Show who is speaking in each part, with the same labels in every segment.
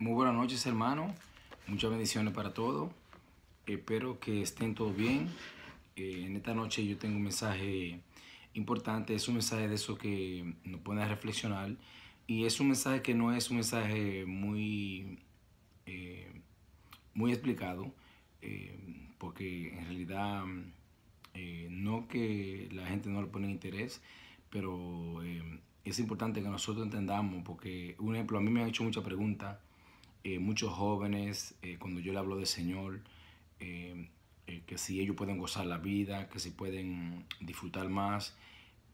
Speaker 1: Muy buenas noches, hermano. Muchas bendiciones para todos. Espero que estén todos bien. Eh, en esta noche yo tengo un mensaje importante. Es un mensaje de eso que nos pone a reflexionar. Y es un mensaje que no es un mensaje muy, eh, muy explicado. Eh, porque en realidad no que la gente no le pone interés, pero es importante que nosotros entendamos. Porque, un ejemplo, a mí me han hecho muchas preguntas eh, muchos jóvenes, eh, cuando yo le hablo del Señor, eh, que si ellos pueden gozar la vida, que si pueden disfrutar más.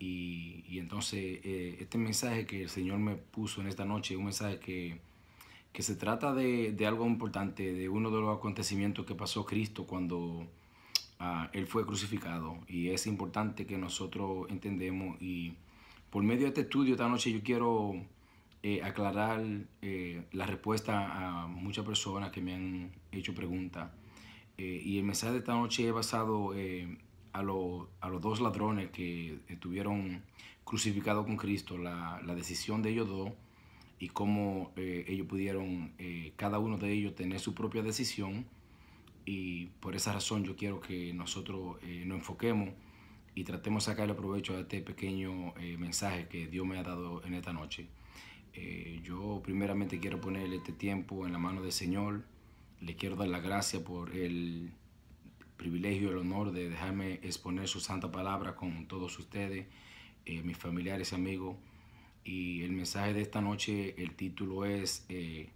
Speaker 1: Y, entonces este mensaje que el Señor me puso en esta noche, un mensaje que, se trata de, algo importante, de uno de los acontecimientos que pasó Cristo cuando ah, Él fue crucificado. Y es importante que nosotros entendemos. Y por medio de este estudio esta noche yo quiero eh, aclarar eh, la respuesta a muchas personas que me han hecho preguntas. Eh, y el mensaje de esta noche es basado a, a, los dos ladrones que estuvieron crucificados con Cristo, la, la, decisión de ellos dos y cómo ellos pudieron, cada uno de ellos, tener su propia decisión. Y por esa razón yo quiero que nosotros nos enfoquemos y tratemos de el provecho de este pequeño mensaje que Dios me ha dado en esta noche. Eh, yo primeramente quiero poner este tiempo en la mano del Señor. Le quiero dar la gracia por el privilegio, el honor de dejarme exponer su santa palabra con todos ustedes, eh, mis familiares y amigos. Y el mensaje de esta noche, el título es eh,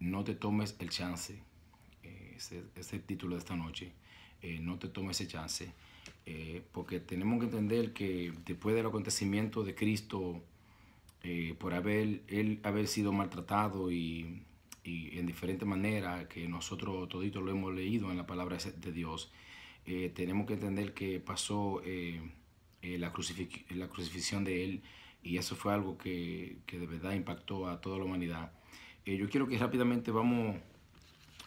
Speaker 1: No te tomes el chance. ese es el título de esta noche. no te tomes el chance. porque tenemos que entender que después del acontecimiento de Cristo, eh, por haber, él haber sido maltratado y, y en diferente manera que nosotros toditos lo hemos leído en la palabra de Dios, eh, tenemos que entender que pasó eh, la, la, crucifixión de él y eso fue algo que, que de verdad impactó a toda la humanidad. yo quiero que rápidamente vamos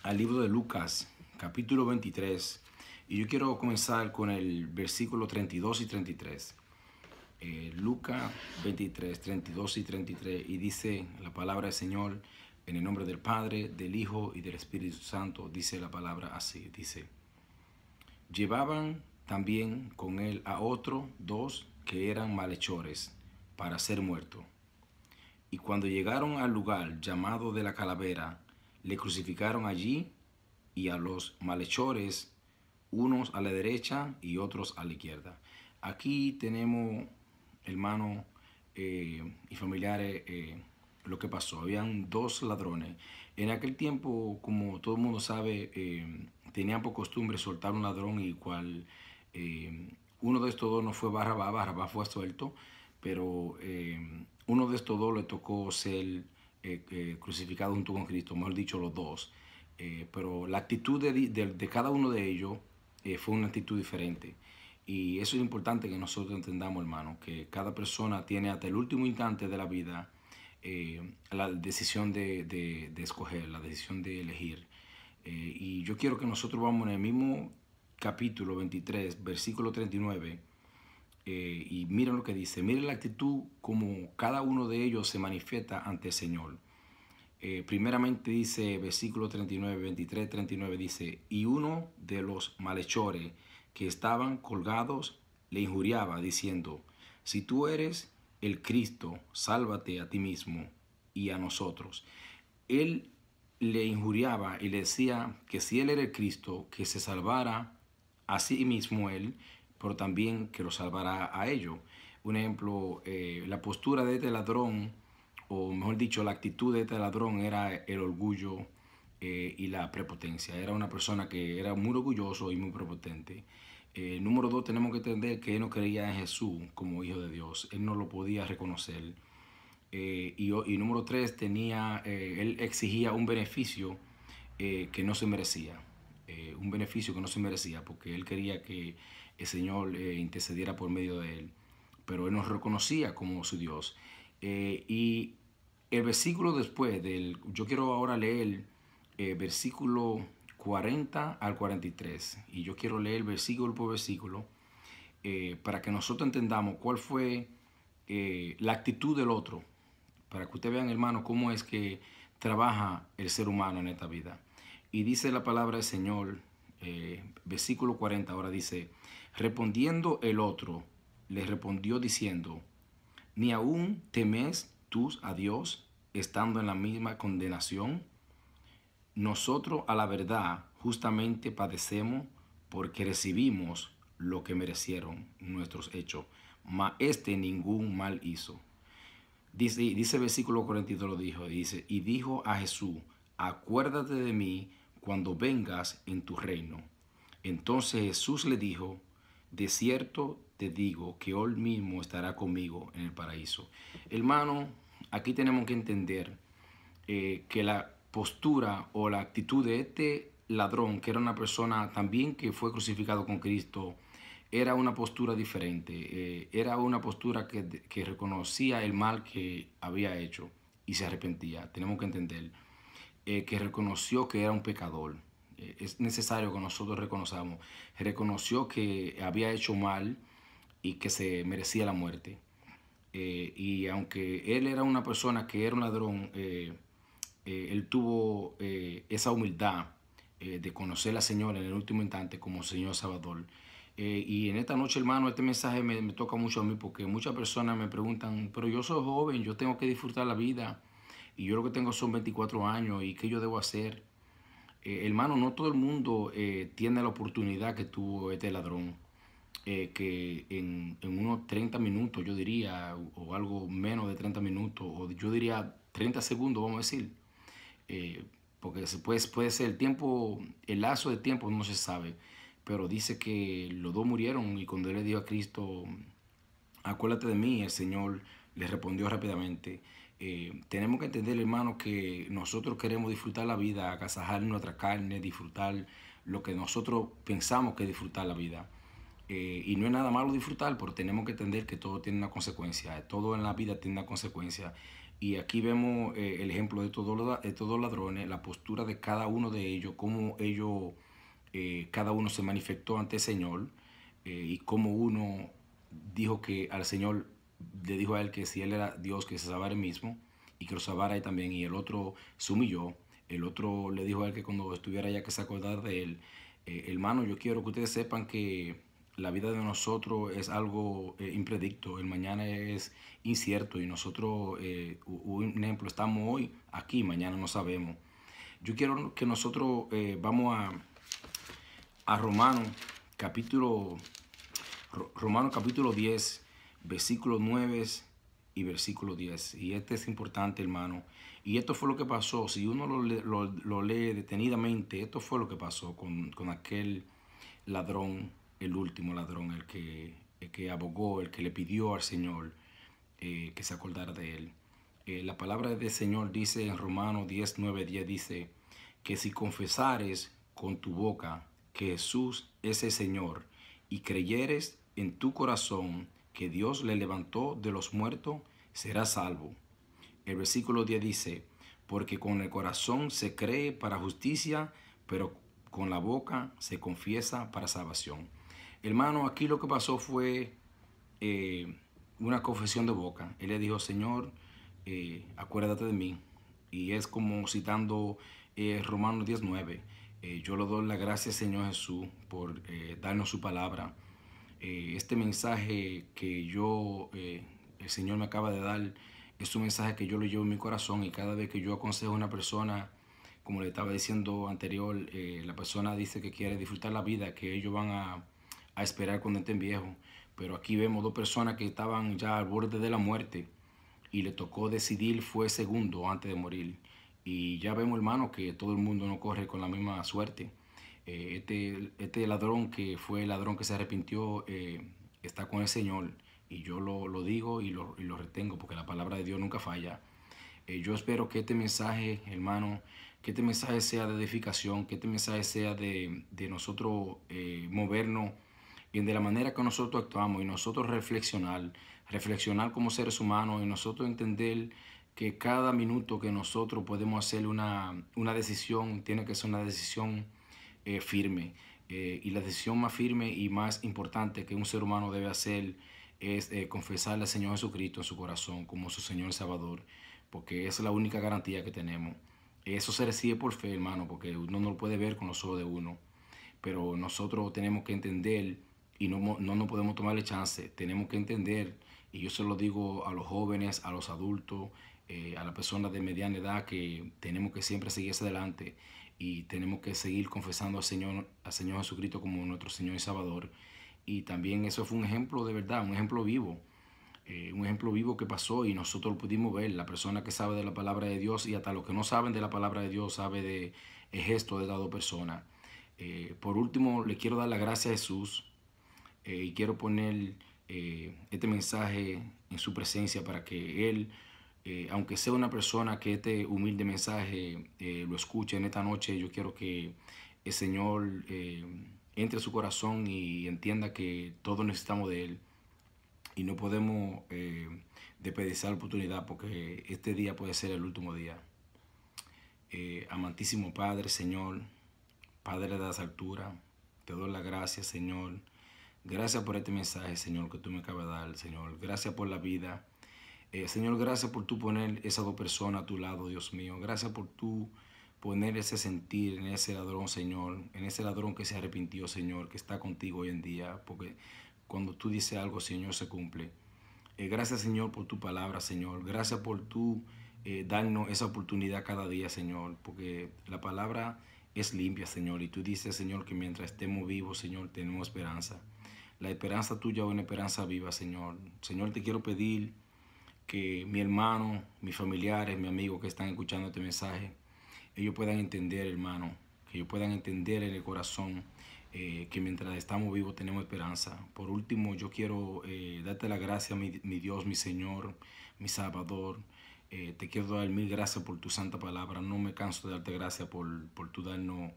Speaker 1: al libro de Lucas, capítulo 23, y yo quiero comenzar con el versículo 32 y 33. Lucas 23, 32 y 33, y dice la palabra del Señor, en el nombre del Padre, del Hijo y del Espíritu Santo, dice la palabra así, dice, llevaban también con él a otro dos que eran malhechores para ser muerto. Y cuando llegaron al lugar llamado de la calavera, le crucificaron allí y a los malhechores, unos a la derecha y otros a la izquierda. Aquí tenemos hermanos eh, y familiares eh, lo que pasó. Habían dos ladrones. En aquel tiempo, como todo el mundo sabe, eh, tenían por costumbre soltar un ladrón y cual eh, uno de estos dos no fue Barrabá, Barrabá fue suelto, pero uno de estos dos le tocó ser crucificado junto con Cristo, mejor dicho, los dos. pero la actitud de cada uno de ellos fue una actitud diferente. Y eso es importante que nosotros entendamos, hermano, que cada persona tiene hasta el último instante de la vida eh, la decisión de, escoger, la decisión de elegir. Eh, y yo quiero que nosotros vamos en el mismo capítulo 23, versículo 39, eh, y miren lo que dice, miren la actitud como cada uno de ellos se manifiesta ante el Señor. primeramente dice, versículo 39, 23, 39, dice, y uno de los malhechores, que estaban colgados le injuriaba, diciendo, Si tú eres el Cristo, sálvate a ti mismo y a nosotros. Él le injuriaba y le decía que si él era el Cristo, que se salvara a sí mismo él, pero también que lo salvará a ellos. Un ejemplo, eh, la postura de este ladrón, o mejor dicho, la actitud de este ladrón era el orgullo, eh, y la prepotencia. Era una persona que era muy orgulloso y muy prepotente. Eh, número dos, tenemos que entender que él no creía en Jesús como hijo de Dios. Él no lo podía reconocer. Eh, y, número tres, tenía, él exigía un beneficio que no se merecía. un beneficio que no se merecía porque él quería que el Señor intercediera por medio de él. Pero él nos reconocía como su Dios. y el versículo después del, yo quiero ahora leer eh, versículo 40 al 43. Y yo quiero leer versículo por versículo eh, para que nosotros entendamos cuál fue eh, la actitud del otro. Para que ustedes vean, hermano, cómo es que trabaja el ser humano en esta vida. Y dice la palabra del Señor, versículo 40, ahora dice, respondiendo el otro, le respondió diciendo, ni aún temes tú a Dios estando en la misma condenación. Nosotros a la verdad justamente padecemos porque recibimos lo que merecieron nuestros hechos, mas este ningún mal hizo. Dice, dice el versículo 42 lo dijo, dice, y dijo a Jesús, acuérdate de mí cuando vengas en tu reino. Entonces Jesús le dijo, de cierto te digo que hoy mismo estará conmigo en el paraíso. Hermano, aquí tenemos que entender eh, que la postura o la actitud de este ladrón, que era una persona también que fue crucificado con Cristo, era una postura diferente, eh, era una postura que, reconocía el mal que había hecho y se arrepentía, tenemos que entender, eh, que reconoció que era un pecador. Eh, es necesario que nosotros reconozcamos, reconoció que había hecho mal y que se merecía la muerte. y aunque él era una persona que era un ladrón, eh, él tuvo eh, esa humildad eh, de conocer a la Señora en el último instante como Señor Salvador. y en esta noche, hermano, este mensaje me, toca mucho a mí porque muchas personas me preguntan, pero yo soy joven, yo tengo que disfrutar la vida y yo lo que tengo son 24 años y qué yo debo hacer. hermano, no todo el mundo tiene la oportunidad que tuvo este ladrón. que en, unos 30 minutos, yo diría, o algo menos de 30 minutos, o yo diría 30 segundos, vamos a decir, eh, porque puede, ser el tiempo, el lazo de tiempo no se sabe, pero dice que los dos murieron y cuando él le dijo a Cristo, acuérdate de mí, el Señor le respondió rápidamente. Eh, tenemos que entender, hermano, que nosotros queremos disfrutar la vida, agasajar nuestra carne, disfrutar lo que nosotros pensamos que es disfrutar la vida. Eh, y no es nada malo disfrutar, pero tenemos que entender que todo tiene una consecuencia, todo en la vida tiene una consecuencia. Y aquí vemos eh, el ejemplo de todos los ladrones, la postura de cada uno de ellos, cómo ellos, eh, cada uno se manifestó ante el Señor eh, y cómo uno dijo que al Señor le dijo a él que si él era Dios, que se salvara él mismo y que lo salvara él también. Y el otro se humilló. El otro le dijo a él que cuando estuviera allá que se acordara de él. hermano, yo quiero que ustedes sepan que la vida de nosotros es algo eh, impredicto, el mañana es incierto y nosotros, eh, un ejemplo, estamos hoy aquí, mañana no sabemos. Yo quiero que nosotros eh, vamos a, a Romanos capítulo, Romano, capítulo 10, versículo 9 y versículo 10. Y este es importante, hermano. Y esto fue lo que pasó. Si uno lo, lee detenidamente, esto fue lo que pasó con, con aquel ladrón el último ladrón, el que, abogó, el que le pidió al Señor eh, que se acordara de él. Eh, la palabra del Señor dice en Romanos 10, 9, 10, dice que si confesares con tu boca que Jesús es el Señor y creyeres en tu corazón que Dios le levantó de los muertos, serás salvo. El versículo 10 dice, porque con el corazón se cree para justicia, pero con la boca se confiesa para salvación. Hermano, aquí lo que pasó fue eh, una confesión de boca. Él le dijo, Señor, eh, acuérdate de mí. Y es como citando eh, Romanos 19. yo le doy la gracia, Señor Jesús, por darnos su palabra. este mensaje que yo, el Señor me acaba de dar, es un mensaje que yo lo llevo en mi corazón y cada vez que yo aconsejo a una persona, como le estaba diciendo anterior, la persona dice que quiere disfrutar la vida, que ellos van a a esperar cuando estén viejos. Pero aquí vemos dos personas que estaban ya al borde de la muerte y le tocó decidir fue segundo antes de morir. Y ya vemos, hermano, que todo el mundo no corre con la misma suerte. Eh, este, este, ladrón que fue el ladrón que se arrepintió eh, está con el Señor. Y yo lo, digo y lo, retengo porque la palabra de Dios nunca falla. Eh, yo espero que este mensaje, hermano, que este mensaje sea de edificación, que este mensaje sea de, de nosotros movernos y de la manera que nosotros actuamos y nosotros reflexionar, reflexionar como seres humanos y nosotros entender que cada minuto que nosotros podemos hacer una, decisión tiene que ser una decisión eh, firme. Eh, y la decisión más firme y más importante que un ser humano debe hacer es confesar eh, confesarle al Señor Jesucristo en su corazón como su Señor Salvador, porque es la única garantía que tenemos. Eso se recibe por fe, hermano, porque uno no lo puede ver con los ojos de uno, pero nosotros tenemos que entender y no, no nos podemos tomarle chance. Tenemos que entender, y yo se lo digo a los jóvenes, a los adultos, eh, a las personas de mediana edad, que tenemos que siempre seguir adelante y tenemos que seguir confesando al Señor, al Señor Jesucristo como nuestro Señor y Salvador. Y también eso fue un ejemplo de verdad, un ejemplo vivo. Eh, un ejemplo vivo que pasó y nosotros lo pudimos ver. La persona que sabe de la palabra de Dios y hasta los que no saben de la palabra de Dios sabe de el gesto de dado persona. Eh, por último, le quiero dar la gracias a Jesús eh, y quiero poner eh, este mensaje en su presencia para que Él, eh, aunque sea una persona que este humilde mensaje lo escuche en esta noche, yo quiero que el Señor entre a su corazón y entienda que todos necesitamos de Él y no podemos desperdiciar la oportunidad porque este día puede ser el último día. amantísimo Padre, Señor, Padre de las alturas, te doy las gracias, Señor Gracias por este mensaje, Señor, que tú me acabas de dar, Señor. Gracias por la vida. Eh, Señor, gracias por tú poner esas dos personas a tu lado, Dios mío. Gracias por tú poner ese sentir en ese ladrón, Señor. En ese ladrón que se arrepintió, Señor, que está contigo hoy en día. Porque cuando tú dices algo, Señor, se cumple. Eh, gracias, Señor, por tu palabra, Señor. Gracias por tú eh, darnos esa oportunidad cada día, Señor. Porque la palabra es limpia, Señor. Y tú dices, Señor, que mientras estemos vivos, Señor, tenemos esperanza. La esperanza tuya es una esperanza viva, Señor. Señor, te quiero pedir que mi hermano, mis familiares, mis amigos que están escuchando este mensaje, ellos puedan entender, hermano, que ellos puedan entender en el corazón eh, que mientras estamos vivos tenemos esperanza. Por último, yo quiero eh, darte la gracia, mi, Dios, mi Señor, mi Salvador. Eh, te quiero dar mil gracias por tu santa palabra. No me canso de darte gracias por, por tu darnos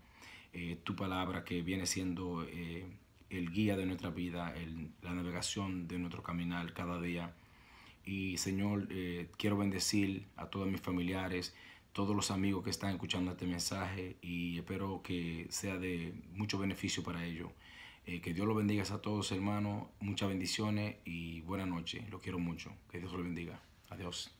Speaker 1: tu palabra que viene siendo guía de nuestra vida, en la navegación de nuestro caminar cada día. Y Señor, eh, quiero bendecir a todos mis familiares, todos los amigos que están escuchando este mensaje y espero que sea de mucho beneficio para ellos. Eh, que Dios los bendiga a todos, hermano. Muchas bendiciones y buena noche. Los quiero mucho. Que Dios los bendiga. Adiós.